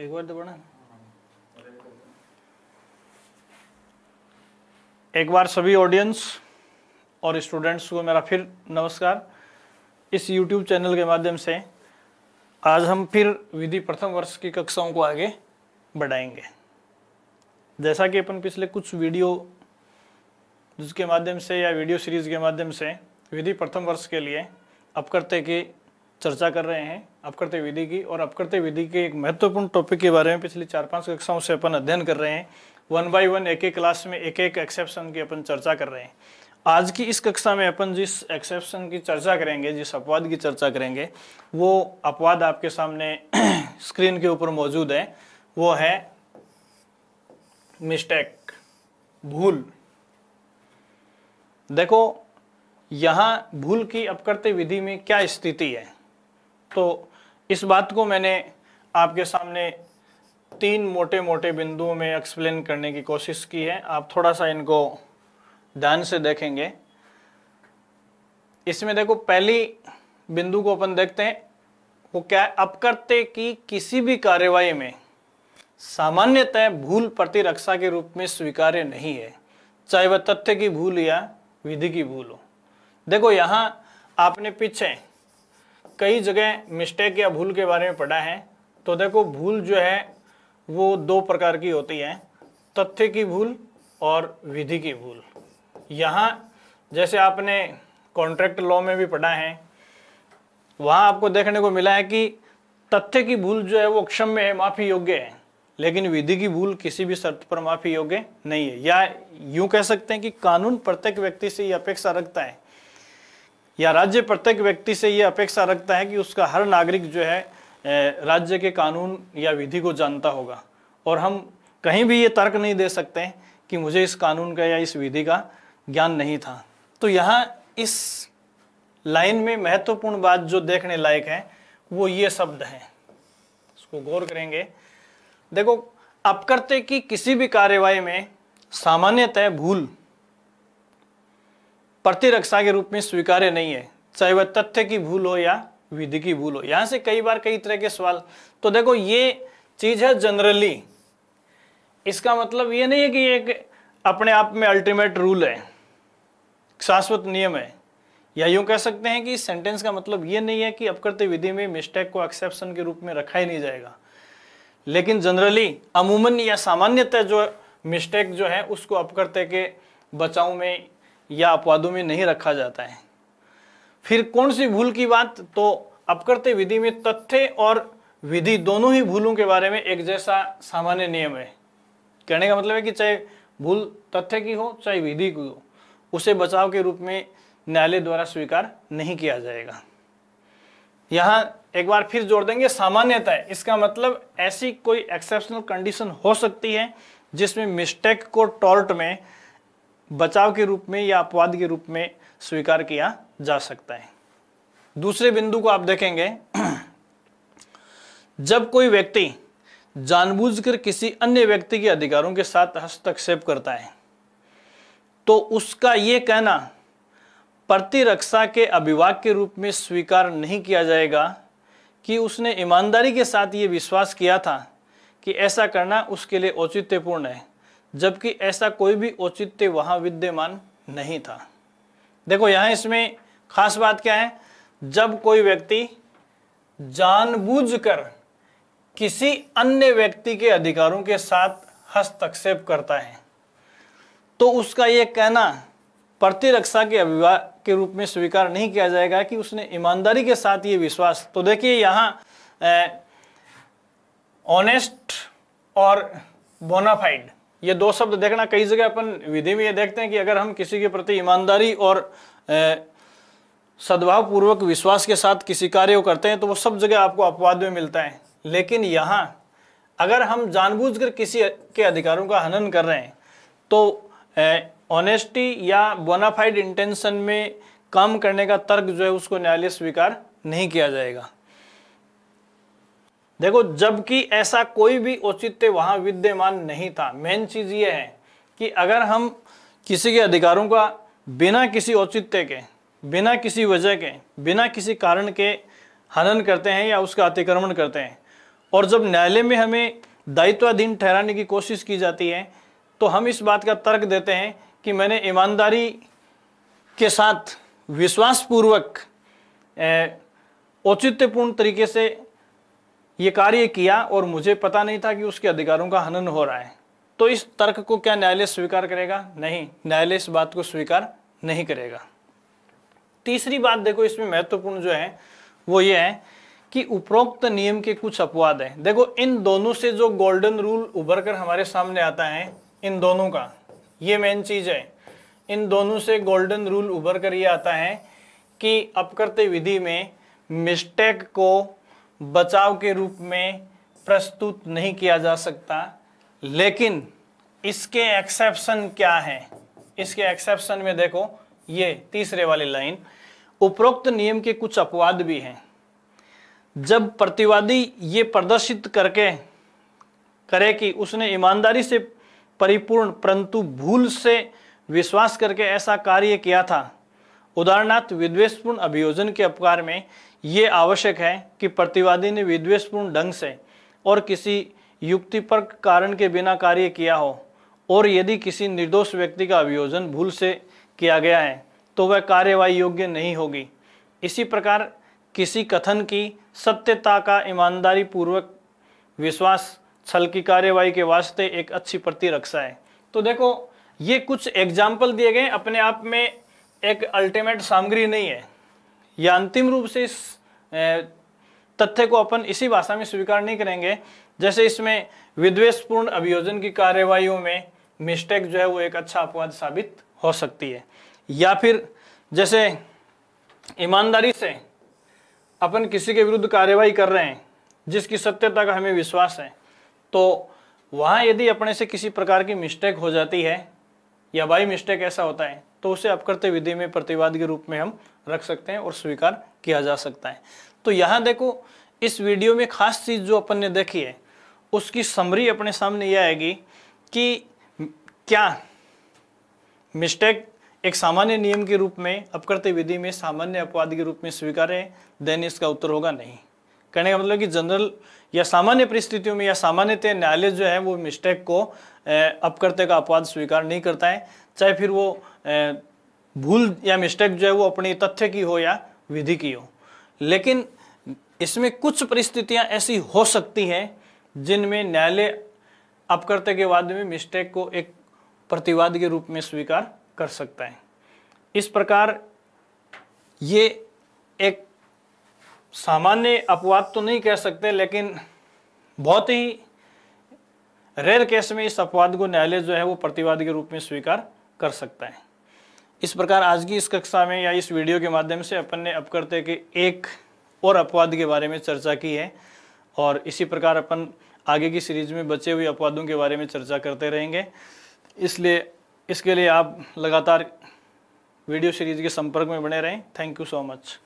एक बार दबाना तो एक बार सभी ऑडियंस और स्टूडेंट्स को मेरा फिर नमस्कार इस यूट्यूब चैनल के माध्यम से आज हम फिर विधि प्रथम वर्ष की कक्षाओं को आगे बढ़ाएंगे जैसा कि अपन पिछले कुछ वीडियो जिसके माध्यम से या वीडियो सीरीज के माध्यम से विधि प्रथम वर्ष के लिए अब करते कि चर्चा कर रहे हैं अपकृत्य विधि की और अपकृत्य विधि के एक महत्वपूर्ण टॉपिक के बारे में पिछली चार पांच कक्षाओं से अपन अध्ययन कर रहे हैं वन बाय वन एक एक क्लास में एक एक एक्सेप्शन की अपन चर्चा कर रहे हैं आज की इस कक्षा में अपन जिस एक्सेप्शन की चर्चा करेंगे जिस अपवाद की चर्चा करेंगे वो अपवाद आपके सामने स्क्रीन के ऊपर मौजूद है वो है मिस्टेक भूल देखो यहाँ भूल की अपकर्ते विधि में क्या स्थिति है तो इस बात को मैंने आपके सामने तीन मोटे मोटे बिंदुओं में एक्सप्लेन करने की कोशिश की है आप थोड़ा सा इनको ध्यान से देखेंगे इसमें देखो पहली बिंदु को अपन देखते हैं वो क्या है अपकर्ते की किसी भी कार्यवाही में सामान्यतः भूल प्रतिरक्षा के रूप में स्वीकार्य नहीं है चाहे वह तथ्य की भूल या विधि की भूल हो देखो यहाँ आपने पीछे कई जगह मिस्टेक या भूल के बारे में पढ़ा है तो देखो भूल जो है वो दो प्रकार की होती है तथ्य की भूल और विधि की भूल यहाँ जैसे आपने कॉन्ट्रैक्ट लॉ में भी पढ़ा है वहाँ आपको देखने को मिला है कि तथ्य की भूल जो है वो क्षम्य है माफ़ी योग्य है लेकिन विधि की भूल किसी भी शर्त पर माफ़ी योग्य नहीं है या यूँ कह सकते हैं कि कानून प्रत्येक व्यक्ति से ये अपेक्षा रखता है या राज्य प्रत्येक व्यक्ति से ये अपेक्षा रखता है कि उसका हर नागरिक जो है राज्य के कानून या विधि को जानता होगा और हम कहीं भी ये तर्क नहीं दे सकते कि मुझे इस कानून का या इस विधि का ज्ञान नहीं था तो यहाँ इस लाइन में महत्वपूर्ण बात जो देखने लायक है वो ये शब्द है इसको गौर करेंगे देखो अपकर्ते की किसी भी कार्यवाही में सामान्यतः भूल प्रतिरक्षा के रूप में स्वीकार्य नहीं है चाहे वह तथ्य की भूल हो या विधि की भूल हो यहाँ से कई बार कई तरह के सवाल तो देखो ये चीज है जनरली इसका मतलब ये नहीं है कि एक अपने आप में अल्टीमेट रूल है शाश्वत नियम है या यूं कह सकते हैं कि इस सेंटेंस का मतलब ये नहीं है कि अपकृत्य विधि में मिस्टेक को एक्सेप्शन के रूप में रखा ही नहीं जाएगा लेकिन जनरली अमूमन या सामान्यतः जो मिस्टेक जो है उसको अपकृत्य के बचाव में या अपवादों में नहीं रखा जाता है फिर कौन सी भूल की बात तो अपकर्त्य विधि में तथ्य और विधि दोनों ही भूलों के बारे में एक जैसा सामान्य नियम है कहने का मतलब है कि चाहे भूल तथ्य की हो चाहे विधि की हो उसे बचाव के रूप में न्यायालय द्वारा स्वीकार नहीं किया जाएगा यहाँ एक बार फिर जोड़ देंगे सामान्यतः इसका मतलब ऐसी कोई एक्सेप्शनल कंडीशन हो सकती है जिसमें मिस्टेक को टॉर्ट में बचाव के रूप में या अपवाद के रूप में स्वीकार किया जा सकता है दूसरे बिंदु को आप देखेंगे जब कोई व्यक्ति जानबूझकर किसी अन्य व्यक्ति के अधिकारों के साथ हस्तक्षेप करता है तो उसका यह कहना प्रतिरक्षा के अभिवाक के रूप में स्वीकार नहीं किया जाएगा कि उसने ईमानदारी के साथ ये विश्वास किया था कि ऐसा करना उसके लिए औचित्यपूर्ण है जबकि ऐसा कोई भी औचित्य वहां विद्यमान नहीं था देखो यहां इसमें खास बात क्या है जब कोई व्यक्ति जानबूझकर किसी अन्य व्यक्ति के अधिकारों के साथ हस्तक्षेप करता है तो उसका यह कहना प्रतिरक्षा के अभिवाह के रूप में स्वीकार नहीं किया जाएगा कि उसने ईमानदारी के साथ ये विश्वास तो देखिए यहां ऑनेस्ट और बोनाफाइड ये दो शब्द देखना कई जगह अपन विधि में ये देखते हैं कि अगर हम किसी के प्रति ईमानदारी और सद्भाव पूर्वक विश्वास के साथ किसी कार्य को करते हैं तो वो सब जगह आपको अपवाद में मिलता है लेकिन यहाँ अगर हम जानबूझकर किसी के अधिकारों का हनन कर रहे हैं तो ऑनेस्टी या बोनाफाइड इंटेंशन में काम करने का तर्क जो है उसको न्यायालय स्वीकार नहीं किया जाएगा देखो जबकि ऐसा कोई भी औचित्य वहां विद्यमान नहीं था मेन चीज ये है कि अगर हम किसी के अधिकारों का बिना किसी औचित्य के बिना किसी वजह के बिना किसी कारण के हनन करते हैं या उसका अतिक्रमण करते हैं और जब न्यायालय में हमें दायित्वाधीन ठहराने की कोशिश की जाती है तो हम इस बात का तर्क देते हैं कि मैंने ईमानदारी के साथ विश्वासपूर्वक औचित्यपूर्ण तरीके से ये कार्य किया और मुझे पता नहीं था कि उसके अधिकारों का हनन हो रहा है तो इस तर्क को क्या न्यायालय स्वीकार करेगा नहीं न्यायालय इस बात को स्वीकार नहीं करेगा तीसरी बात देखो इसमें महत्वपूर्ण जो है वो ये है कि उपरोक्त नियम के कुछ अपवाद हैं देखो इन दोनों से जो गोल्डन रूल उभर कर हमारे सामने आता है इन दोनों का ये मेन चीज है इन दोनों से गोल्डन रूल उभर कर ये आता है कि अपकर्त्य विधि में मिस्टेक को बचाव के रूप में प्रस्तुत नहीं किया जा सकता लेकिन इसके एक्सेप्शन क्या है इसके एक्सेप्शन में देखो ये तीसरे वाली लाइन उपरोक्त नियम के कुछ अपवाद भी हैं जब प्रतिवादी ये प्रदर्शित करके करे कि उसने ईमानदारी से परिपूर्ण परंतु भूल से विश्वास करके ऐसा कार्य किया था उदाहरणार्थ विद्वेषपूर्ण अभियोजन के अपकार में ये आवश्यक है कि प्रतिवादी ने विद्वेषपूर्ण ढंग से और किसी युक्ति पर कारण के बिना कार्य किया हो और यदि किसी निर्दोष व्यक्ति का अभियोजन भूल से किया गया है तो वह कार्यवाही योग्य नहीं होगी इसी प्रकार किसी कथन की सत्यता का ईमानदारी पूर्वक विश्वास छल की कार्यवाही के वास्ते एक अच्छी प्रति रक्षा है तो देखो ये कुछ एग्जाम्पल दिए गए अपने आप में एक अल्टीमेट सामग्री नहीं है या अंतिम रूप से इस तथ्य को अपन इसी भाषा में स्वीकार नहीं करेंगे जैसे इसमें विद्वेषपूर्ण अभियोजन की कार्यवाही में मिस्टेक जो है वो एक अच्छा अपवाद साबित हो सकती है या फिर जैसे ईमानदारी से अपन किसी के विरुद्ध कार्यवाही कर रहे हैं जिसकी सत्यता का हमें विश्वास है तो वहाँ यदि अपने से किसी प्रकार की मिस्टेक हो जाती है या बाई मिस्टेक ऐसा होता है तो उसे अपकर्ते विधि में प्रतिवाद के रूप में हम रख सकते हैं और स्वीकार किया जा सकता है तो यहाँ देखो इस वीडियो में खास चीज़ जो अपन ने देखी है उसकी समरी अपने सामने यह आएगी कि क्या मिस्टेक एक सामान्य नियम के रूप में अपकर्ते विधि में सामान्य अपवाद के रूप में स्वीकार है देन इसका उत्तर होगा नहीं कहने का मतलब कि जनरल या सामान्य परिस्थितियों में या सामान्यतः न्यायालय जो है वो मिस्टेक को अपकर्त्य का अपवाद स्वीकार नहीं करता है चाहे फिर वो भूल या मिस्टेक जो है वो अपने तथ्य की हो या विधि की हो लेकिन इसमें कुछ परिस्थितियां ऐसी हो सकती हैं जिनमें न्यायालय अपकर्ते के वाद में मिस्टेक को एक प्रतिवाद के रूप में स्वीकार कर सकता है इस प्रकार ये एक सामान्य अपवाद तो नहीं कह सकते लेकिन बहुत ही रेयर केस में इस अपवाद को न्यायालय जो है वो प्रतिवाद के रूप में स्वीकार कर सकता है इस प्रकार आज की इस कक्षा में या इस वीडियो के माध्यम से अपन ने अपकर्ते के एक और अपवाद के बारे में चर्चा की है और इसी प्रकार अपन आगे की सीरीज में बचे हुए अपवादों के बारे में चर्चा करते रहेंगे इसलिए इसके लिए आप लगातार वीडियो सीरीज के संपर्क में बने रहें थैंक यू सो मच